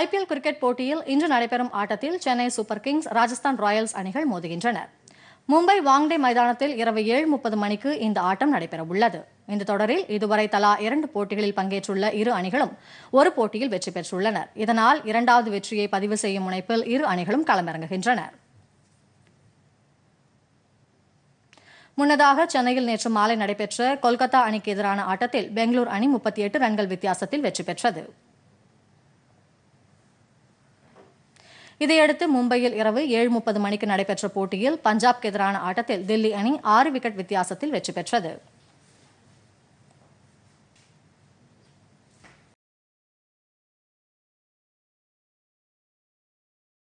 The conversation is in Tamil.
ஐபிஎல் கிரிக்கெட் போட்டியில் இன்று நடைபெறும் ஆட்டத்தில் Chennai Super Kings Rajasthan Royals அணிகள் மோதுகின்றன மும்பை வாங்டே மைதானத்தில் இரவு ஏழு முப்பது மணிக்கு இந்த ஆட்டம் நடைபெறவுள்ளது இந்த தொடரில் இதுவரை தலா இரண்டு போட்டிகளில் பங்கேற்றுள்ள இரு அணிகளும் ஒரு போட்டியில் வெற்றி பெற்றுள்ளனர் இதனால் இரண்டாவது வெற்றியை பதிவு செய்யும் முனைப்பில் இரு அணிகளும் களமிறங்குகின்றன முன்னதாக சென்னையில் நேற்று மாலை நடைபெற்ற கொல்கத்தா அணிக்கு எதிரான ஆட்டத்தில் பெங்களூர் அணி முப்பத்தி எட்டு ரன்கள் வித்தியாசத்தில் வெற்றி பெற்றது இதையடுத்து மும்பையில் இரவு ஏழு முப்பது மணிக்கு நடைபெற்ற போட்டியில் பஞ்சாப்க்கு எதிரான ஆட்டத்தில் தில்லி அணி ஆறு விக்கெட் வித்தியாசத்தில் வெற்றி பெற்றது